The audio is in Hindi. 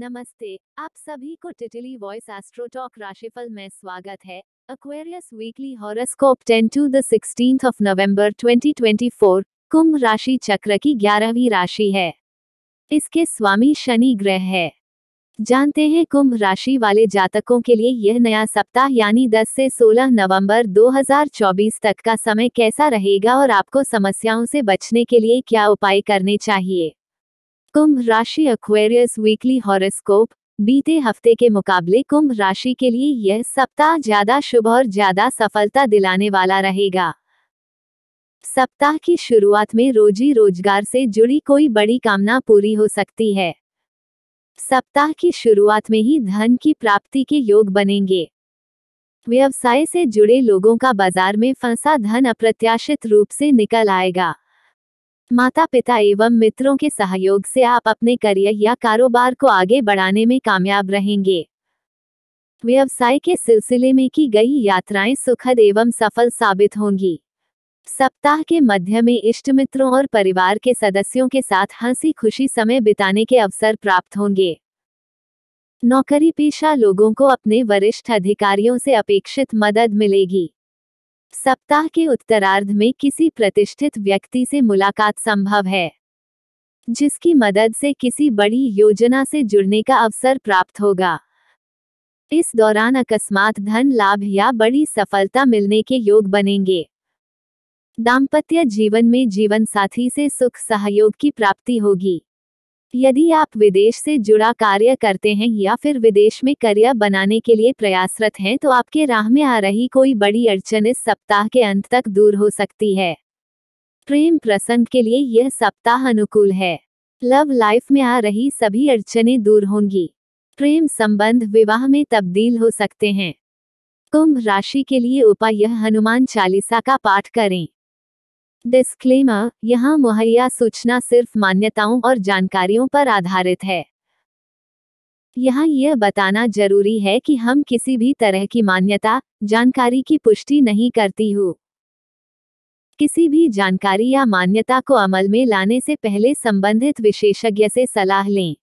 नमस्ते आप सभी को टिटली वॉइस एस्ट्रोटॉक राशिफल में स्वागत है Aquarius weekly horoscope 10 to the 16th of November 2024 कुंभ राशि चक्र की ग्यारहवीं राशि है इसके स्वामी शनि ग्रह है जानते हैं कुंभ राशि वाले जातकों के लिए यह नया सप्ताह यानी 10 से 16 नवंबर 2024 तक का समय कैसा रहेगा और आपको समस्याओं से बचने के लिए क्या उपाय करने चाहिए कुंभ राशि अक्वेरियस वीकली हॉरोस्कोप बीते हफ्ते के मुकाबले कुंभ राशि के लिए यह सप्ताह ज्यादा शुभ और ज्यादा सफलता दिलाने वाला रहेगा सप्ताह की शुरुआत में रोजी रोजगार से जुड़ी कोई बड़ी कामना पूरी हो सकती है सप्ताह की शुरुआत में ही धन की प्राप्ति के योग बनेंगे व्यवसाय से जुड़े लोगों का बाजार में फंसा धन अप्रत्याशित रूप से निकल आएगा माता पिता एवं मित्रों के सहयोग से आप अपने करियर या कारोबार को आगे बढ़ाने में कामयाब रहेंगे व्यवसाय के सिलसिले में की गई यात्राएं सुखद एवं सफल साबित होंगी सप्ताह के मध्य में इष्ट मित्रों और परिवार के सदस्यों के साथ हंसी खुशी समय बिताने के अवसर प्राप्त होंगे नौकरी पेशा लोगों को अपने वरिष्ठ अधिकारियों से अपेक्षित मदद मिलेगी सप्ताह के उत्तरार्ध में किसी प्रतिष्ठित व्यक्ति से मुलाकात संभव है जिसकी मदद से किसी बड़ी योजना से जुड़ने का अवसर प्राप्त होगा इस दौरान अकस्मात धन लाभ या बड़ी सफलता मिलने के योग बनेंगे दाम्पत्य जीवन में जीवन साथी से सुख सहयोग की प्राप्ति होगी यदि आप विदेश से जुड़ा कार्य करते हैं या फिर विदेश में करियर बनाने के लिए प्रयासरत हैं तो आपके राह में आ रही कोई बड़ी अड़चन इस सप्ताह के अंत तक दूर हो सकती है प्रेम प्रसंग के लिए यह सप्ताह अनुकूल है लव लाइफ में आ रही सभी अड़चने दूर होंगी प्रेम संबंध विवाह में तब्दील हो सकते हैं कुंभ राशि के लिए उपाय यह हनुमान चालीसा का पाठ करें डिस्क्लेमर यहाँ मुहैया सूचना सिर्फ मान्यताओं और जानकारियों पर आधारित है यहाँ यह बताना जरूरी है कि हम किसी भी तरह की मान्यता जानकारी की पुष्टि नहीं करती हूँ किसी भी जानकारी या मान्यता को अमल में लाने से पहले संबंधित विशेषज्ञ से सलाह लें